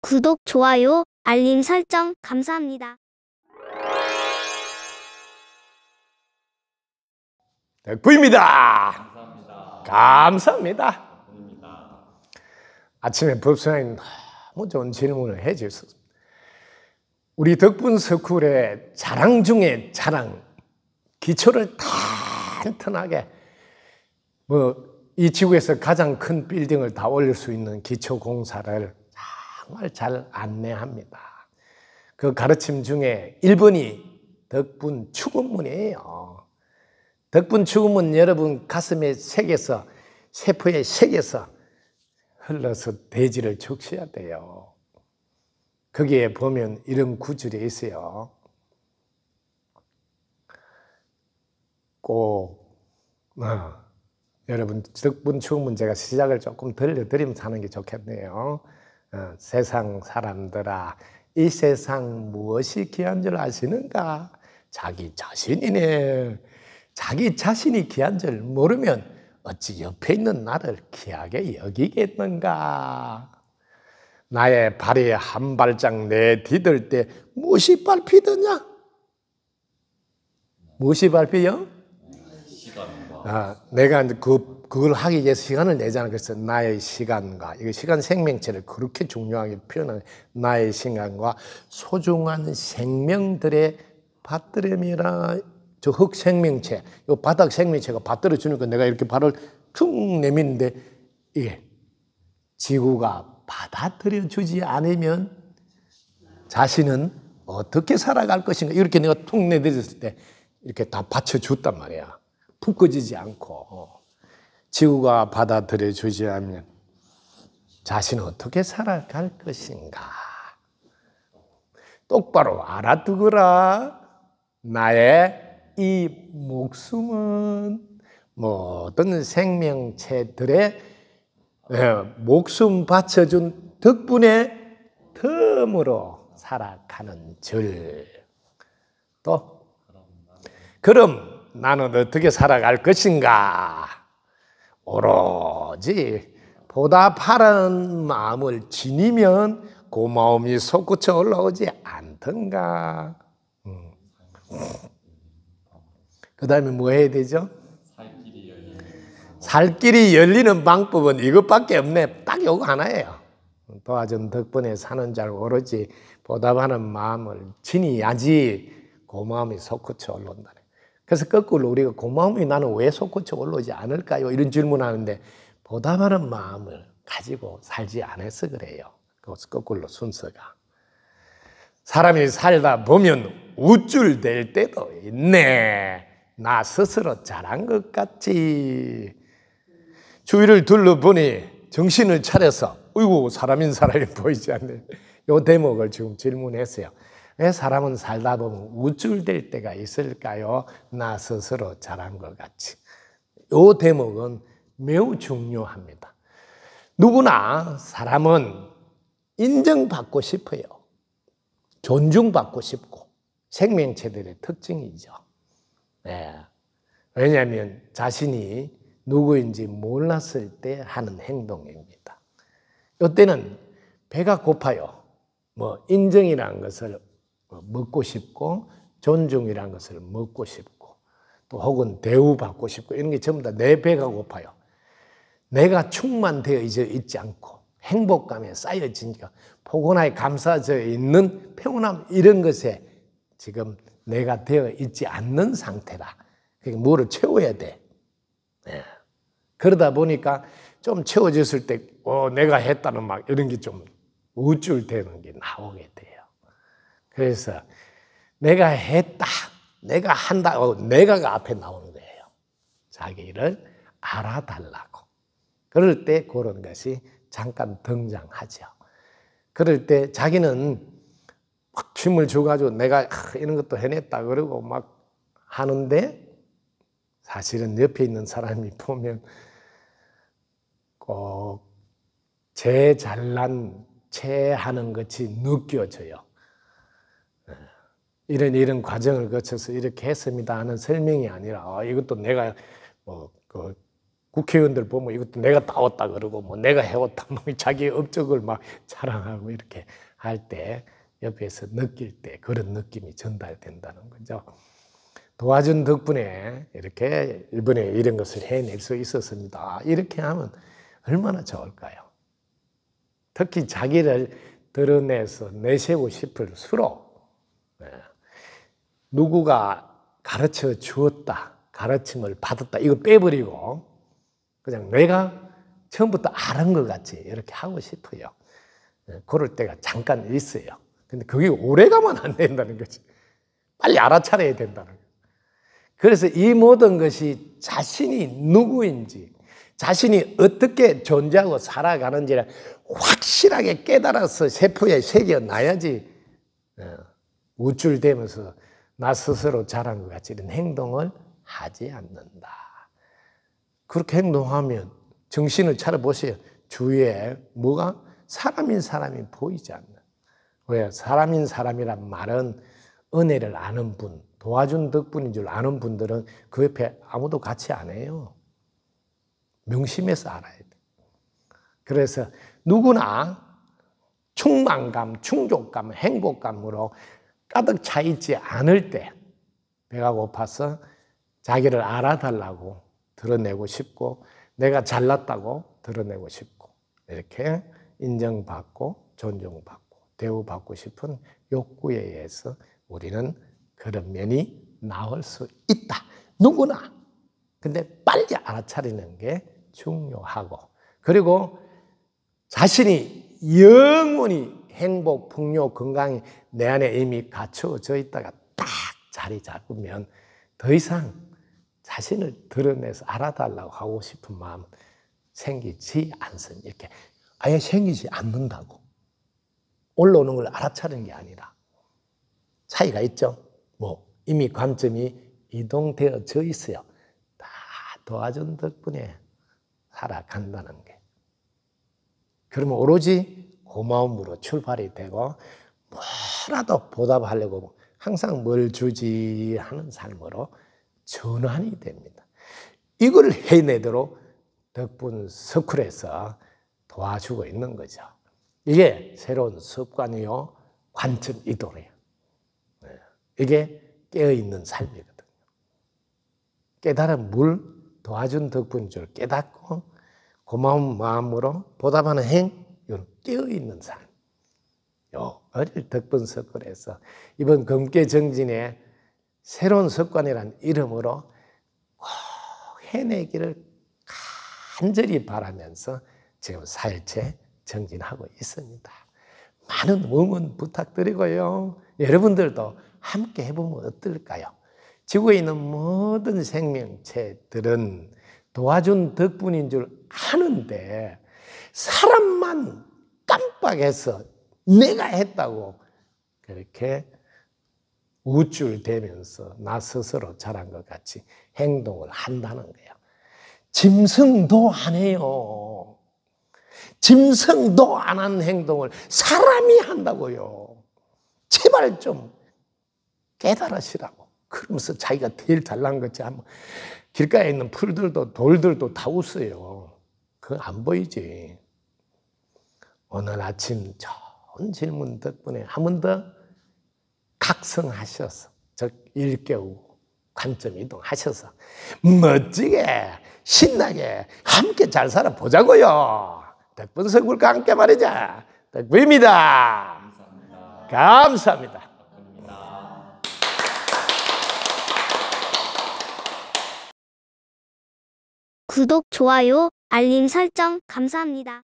구독, 좋아요, 알림 설정 감사합니다. 백부입니다. 감사합니다. 감사합니다. 아침에 법사님 너무 좋은 질문을 해 주셨습니다. 우리 덕분 스쿨의 자랑 중에 자랑, 기초를 탄탄하게 뭐 이 지구에서 가장 큰 빌딩을 다 올릴 수 있는 기초 공사를 정말 잘 안내합니다. 그 가르침 중에 1번이 덕분 축원문이에요. 덕분 축원문 여러분 가슴의 색에서 세포의 색에서 흘러서 대지를 적셔야 돼요. 거기에 보면 이런 구절이 있어요. 꼭 어, 여러분 덕분 축원문 제가 시작을 조금 들려드리면서 는게 좋겠네요. 어, 세상 사람들아 이 세상 무엇이 귀한 줄 아시는가? 자기 자신이네. 자기 자신이 귀한 줄 모르면 어찌 옆에 있는 나를 귀하게 여기겠는가? 나의 발이 한 발짝 내디딜 때 무엇이 밟히더냐? 무엇이 밟히요? 아, 내가 이제 그, 그걸 하기 위해서 시간을 내자는 그래서 나의 시간과 이거 시간 생명체를 그렇게 중요하게 표현하는 나의 시간과 소중한 생명들의 받들음이라저 흙 생명체, 이 바닥 생명체가 받들어 주니까 내가 이렇게 발을 툭 내미는데 이게 지구가 받아들여 주지 않으면 자신은 어떻게 살아갈 것인가 이렇게 내가 퉁 내드렸을 때 이렇게 다 받쳐줬단 말이야. 푹 꺼지지 않고 지구가 받아들여 주지 않으면 자신은 어떻게 살아갈 것인가? 똑바로 알아두거라. 나의 이 목숨은 모든 뭐 생명체들의 예, 목숨 바쳐준 덕분에 틈으로 살아가는 절. 또, 그럼 나는 어떻게 살아갈 것인가? 오로지 보답하라는 마음을 지니면 고마움이 그 솟구쳐 올라오지 않던가. 음. 그 다음에 뭐 해야 되죠? 살 길이, 열리는 방법은 이것밖에 없네. 딱 요거 하나예요. 도와준 덕분에 사는 잘 오로지 보답하는 마음을 지니야지 고마움이 그 솟구쳐 올라온다. 그래서 거꾸로 우리가 고마움이 나는 왜속고쳐 올라오지 않을까요? 이런 질문하는데 보답하는 마음을 가지고 살지 않아서 그래요. 그것 거꾸로 순서가. 사람이 살다 보면 우쭐 될 때도 있네. 나 스스로 잘한 것 같지. 주위를 둘러보니 정신을 차려서, 어이구, 사람인 사람이 보이지 않네. 요 대목을 지금 질문했어요. 왜 사람은 살다 보면 우쭐될 때가 있을까요? 나 스스로 잘한 것 같이. 요 대목은 매우 중요합니다. 누구나 사람은 인정받고 싶어요. 존중받고 싶고 생명체들의 특징이죠. 네. 왜냐하면 자신이 누구인지 몰랐을 때 하는 행동입니다. 이때는 배가 고파요. 뭐 인정이라는 것을 어, 먹고 싶고 존중이라는 것을 먹고 싶고 또 혹은 대우받고 싶고 이런 게 전부 다 내 배가 고파요. 내가 충만되어 있지 않고 행복감에 쌓여지니까 포근하게 감싸져 있는 평온함 이런 것에 지금 내가 되어 있지 않는 상태라. 그러 뭐를 채워야 돼. 네. 그러다 보니까 좀 채워졌을 때, 어, 내가 했다는 막 이런 게 좀 우쭐대는 게 나오게 돼요. 그래서 내가 했다, 내가 한다, 고 어, 내가가 앞에 나오는 거예요. 자기를 알아달라고. 그럴 때 그런 것이 잠깐 등장하죠. 그럴 때 자기는 막 힘을 줘가지고 내가 이런 것도 해냈다 그러고 막 하는데 사실은 옆에 있는 사람이 보면 꼭제 잘난 채 하는 것이 느껴져요. 이런 이런 과정을 거쳐서 이렇게 했습니다 하는 설명이 아니라 아, 이것도 내가 뭐 그 국회의원들 보면 이것도 내가 따왔다 그러고 뭐 내가 해왔다 뭐 자기 업적을 막 자랑하고 이렇게 할 때 옆에서 느낄 때 그런 느낌이 전달된다는 거죠. 도와준 덕분에 이렇게 일본에 이런 것을 해낼 수 있었습니다. 이렇게 하면 얼마나 좋을까요? 특히 자기를 드러내서 내세우고 싶을수록 누구가 가르쳐 주었다, 가르침을 받았다, 이거 빼버리고 그냥 내가 처음부터 아는 것 같이 이렇게 하고 싶어요. 예, 그럴 때가 잠깐 있어요. 근데 그게 오래 가면 안 된다는 거지. 빨리 알아차려야 된다는 거예 그래서 이 모든 것이 자신이 누구인지, 자신이 어떻게 존재하고 살아가는지를 확실하게 깨달아서 세포에 새겨놔야지 예, 우쭐대면서 나 스스로 잘한 것 같이 이런 행동을 하지 않는다. 그렇게 행동하면 정신을 차려보세요. 주위에 뭐가 사람인 사람이 보이지 않는. 왜? 사람인 사람이란 말은 은혜를 아는 분, 도와준 덕분인 줄 아는 분들은 그 옆에 아무도 같이 안 해요. 명심해서 알아야 돼. 그래서 누구나 충만감, 충족감, 행복감으로 가득 차 있지 않을 때 배가 고파서 자기를 알아달라고 드러내고 싶고 내가 잘났다고 드러내고 싶고 이렇게 인정받고 존중받고 대우받고 싶은 욕구에 의해서 우리는 그런 면이 나올 수 있다. 누구나. 근데 빨리 알아차리는 게 중요하고 그리고 자신이 영원히 행복, 풍요, 건강이 내 안에 이미 갖춰져 있다가 딱 자리 잡으면 더 이상 자신을 드러내서 알아달라고 하고 싶은 마음 생기지 않습니다. 이렇게 아예 생기지 않는다고. 올라오는 걸 알아차는 게 아니라 차이가 있죠. 뭐 이미 관점이 이동되어져 있어요. 다 도와준 덕분에 살아간다는 게. 그러면 오로지 고마움으로 출발이 되고 뭐라도 보답하려고 항상 뭘 주지 하는 삶으로 전환이 됩니다. 이걸 해내도록 덕분 서클에서 도와주고 있는 거죠. 이게 새로운 습관이요, 관점 이도래요. 네. 이게 깨어있는 삶이거든요. 깨달은 물 도와준 덕분인 줄 깨닫고 고마운 마음으로 보답하는 행, 깨어있는 삶. 요거를 덕분석권에서 이번 검계정진의 새로운 석관이란 이름으로 꼭 해내기를 간절히 바라면서 지금 살체 정진하고 있습니다. 많은 응원 부탁드리고요. 여러분들도 함께 해보면 어떨까요? 지구에 있는 모든 생명체들은 도와준 덕분인 줄 아는데 사람만 깜빡해서 내가 했다고 그렇게 우쭐 대면서 나 스스로 잘한 것 같이 행동을 한다는 거예요 짐승도 안 해요. 짐승도 안 한 행동을 사람이 한다고요. 제발 좀 깨달으시라고. 그러면서 자기가 제일 잘난 거지. 길가에 있는 풀들도 돌들도 다 웃어요. 그안 거 보이지. 오늘 아침 좋은 질문 덕분에 한 번 더 각성하셔서 즉일깨우 관점 이동하셔서 멋지게 신나게 함께 잘 살아보자고요. 백분 석굴과 함께 말이자 백분입니다. 감사합니다. 감사합니다. 구독, 좋아요, 알림 설정 감사합니다.